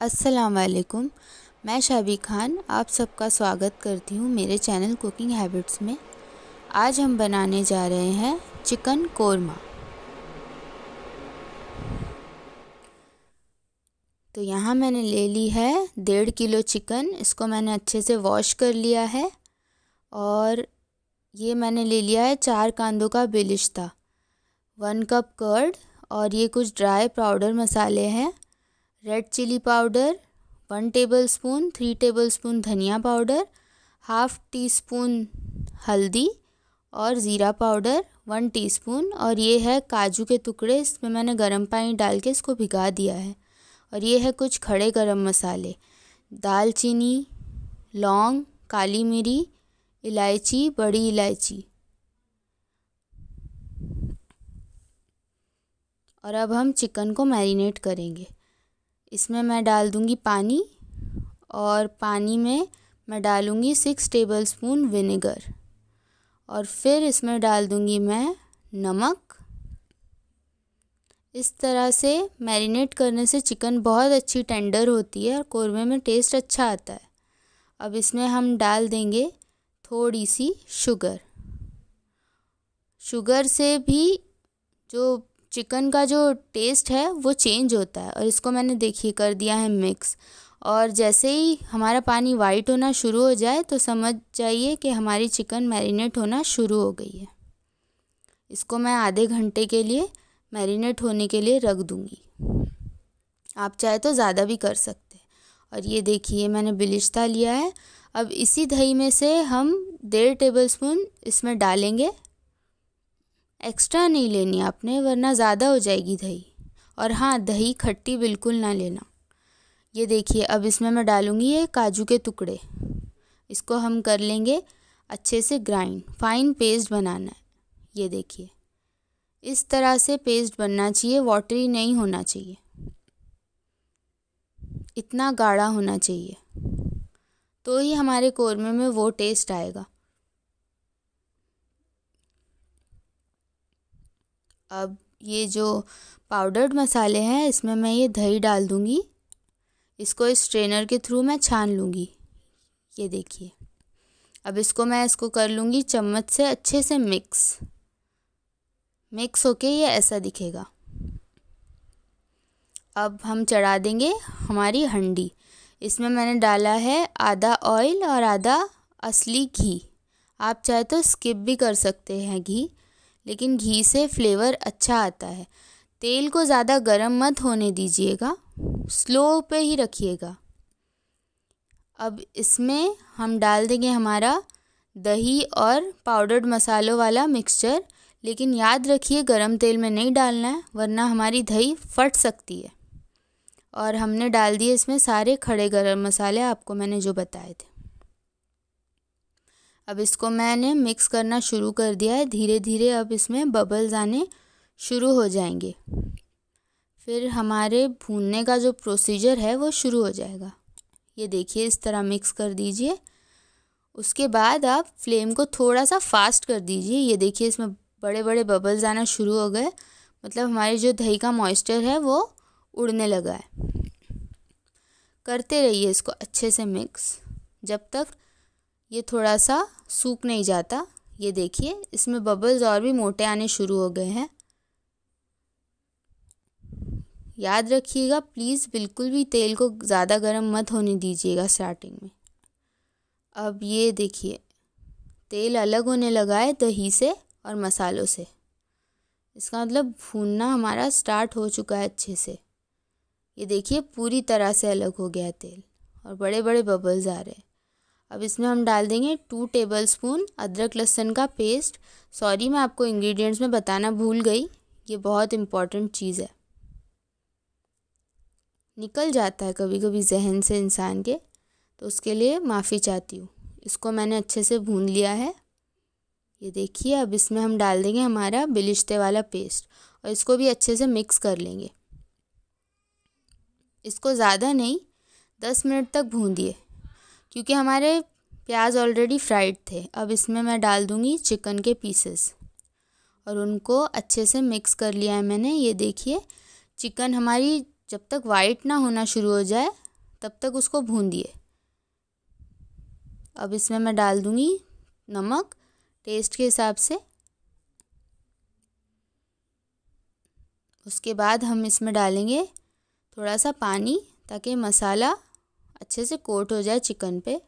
असलकुम मैं शाबी खान आप सबका स्वागत करती हूँ मेरे चैनल कुकिंग हैबिट्स में आज हम बनाने जा रहे हैं चिकन कोरमा तो यहाँ मैंने ले ली है डेढ़ किलो चिकन इसको मैंने अच्छे से वॉश कर लिया है और ये मैंने ले लिया है चार कांदों का बेलिश्ता वन कप कर्ड और ये कुछ ड्राई पाउडर मसाले हैं red chilli powder one tablespoon three tablespoon धनिया पाउडर हाफ टी स्पून हल्दी और ज़ीरा पाउडर वन टीस्पून और ये है काजू के टुकड़े इसमें मैंने गर्म पानी डाल के इसको भिगा दिया है और ये है कुछ खड़े गरम मसाले दालचीनी लौंग काली मिरी इलायची बड़ी इलायची और अब हम चिकन को मैरिनेट करेंगे इसमें मैं डाल दूँगी पानी और पानी में मैं डालूँगी सिक्स टेबल स्पून विनेगर और फिर इसमें डाल दूँगी मैं नमक इस तरह से मैरिनेट करने से चिकन बहुत अच्छी टेंडर होती है और कौरमे में टेस्ट अच्छा आता है अब इसमें हम डाल देंगे थोड़ी सी शुगर शुगर से भी जो चिकन का जो टेस्ट है वो चेंज होता है और इसको मैंने देखिए कर दिया है मिक्स और जैसे ही हमारा पानी वाइट होना शुरू हो जाए तो समझ जाइए कि हमारी चिकन मैरिनेट होना शुरू हो गई है इसको मैं आधे घंटे के लिए मैरिनेट होने के लिए रख दूँगी आप चाहे तो ज़्यादा भी कर सकते हैं और ये देखिए मैंने बिलिश्ता लिया है अब इसी दही में से हम डेढ़ टेबल स्पून इसमें डालेंगे एक्स्ट्रा नहीं लेनी आपने वरना ज़्यादा हो जाएगी दही और हाँ दही खट्टी बिल्कुल ना लेना ये देखिए अब इसमें मैं डालूँगी ये काजू के टुकड़े इसको हम कर लेंगे अच्छे से ग्राइंड फाइन पेस्ट बनाना है ये देखिए इस तरह से पेस्ट बनना चाहिए वाटरी नहीं होना चाहिए इतना गाढ़ा होना चाहिए तो ही हमारे कौरमे में वो टेस्ट आएगा अब ये जो पाउडर्ड मसाले हैं इसमें मैं ये दही डाल दूँगी इसको इस ट्रेनर के थ्रू मैं छान लूँगी ये देखिए अब इसको मैं इसको कर लूँगी चम्मच से अच्छे से मिक्स मिक्स होके ये ऐसा दिखेगा अब हम चढ़ा देंगे हमारी हंडी इसमें मैंने डाला है आधा ऑयल और आधा असली घी आप चाहे तो स्किप भी कर सकते हैं घी लेकिन घी से फ्लेवर अच्छा आता है तेल को ज़्यादा गर्म मत होने दीजिएगा स्लो पे ही रखिएगा अब इसमें हम डाल देंगे हमारा दही और पाउडर्ड मसालों वाला मिक्सचर लेकिन याद रखिए गरम तेल में नहीं डालना है वरना हमारी दही फट सकती है और हमने डाल दिए इसमें सारे खड़े गरम मसाले आपको मैंने जो बताए थे अब इसको मैंने मिक्स करना शुरू कर दिया है धीरे धीरे अब इसमें बबल्स आने शुरू हो जाएंगे फिर हमारे भूनने का जो प्रोसीजर है वो शुरू हो जाएगा ये देखिए इस तरह मिक्स कर दीजिए उसके बाद आप फ्लेम को थोड़ा सा फास्ट कर दीजिए ये देखिए इसमें बड़े बड़े बबल्स आना शुरू हो गए मतलब हमारी जो दही का मॉइस्चर है वो उड़ने लगा है करते रहिए इसको अच्छे से मिक्स जब तक ये थोड़ा सा सूख नहीं जाता ये देखिए इसमें बबल्स और भी मोटे आने शुरू हो गए हैं याद रखिएगा प्लीज़ बिल्कुल भी तेल को ज़्यादा गर्म मत होने दीजिएगा स्टार्टिंग में अब ये देखिए तेल अलग होने लगा है दही से और मसालों से इसका मतलब भूनना हमारा स्टार्ट हो चुका है अच्छे से ये देखिए पूरी तरह से अलग हो गया तेल और बड़े बड़े बबल्स आ रहे हैं अब इसमें हम डाल देंगे टू टेबल स्पून अदरक लहसुन का पेस्ट सॉरी मैं आपको इंग्रेडिएंट्स में बताना भूल गई ये बहुत इम्पॉर्टेंट चीज़ है निकल जाता है कभी कभी जहन से इंसान के तो उसके लिए माफ़ी चाहती हूँ इसको मैंने अच्छे से भून लिया है ये देखिए अब इसमें हम डाल देंगे हमारा बिलिश्ते वाला पेस्ट और इसको भी अच्छे से मिक्स कर लेंगे इसको ज़्यादा नहीं दस मिनट तक भून दिए क्योंकि हमारे प्याज ऑलरेडी फ्राइड थे अब इसमें मैं डाल दूँगी चिकन के पीसेस और उनको अच्छे से मिक्स कर लिया है मैंने ये देखिए चिकन हमारी जब तक वाइट ना होना शुरू हो जाए तब तक उसको दिए अब इसमें मैं डाल दूँगी नमक टेस्ट के हिसाब से उसके बाद हम इसमें डालेंगे थोड़ा सा पानी ताकि मसाला अच्छे से कोट हो जाए चिकन पे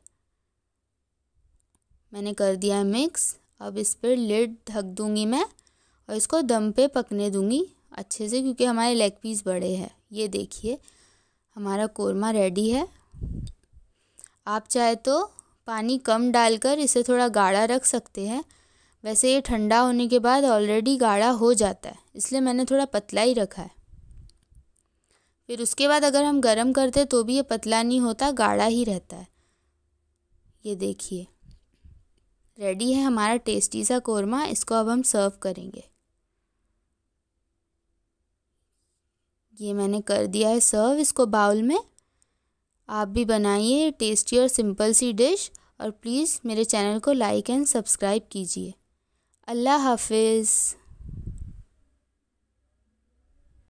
मैंने कर दिया है मिक्स अब इस पर लिड ढक दूंगी मैं और इसको दम पे पकने दूंगी अच्छे से क्योंकि हमारे लेग पीस बड़े हैं ये देखिए हमारा कोरमा रेडी है आप चाहे तो पानी कम डालकर इसे थोड़ा गाढ़ा रख सकते हैं वैसे ये ठंडा होने के बाद ऑलरेडी गाढ़ा हो जाता है इसलिए मैंने थोड़ा पतला ही रखा है फिर उसके बाद अगर हम गर्म करते तो भी ये पतला नहीं होता गाढ़ा ही रहता है ये देखिए रेडी है हमारा टेस्टी सा कोरमा इसको अब हम सर्व करेंगे ये मैंने कर दिया है सर्व इसको बाउल में आप भी बनाइए टेस्टी और सिंपल सी डिश और प्लीज़ मेरे चैनल को लाइक एंड सब्सक्राइब कीजिए अल्लाह हाफिज़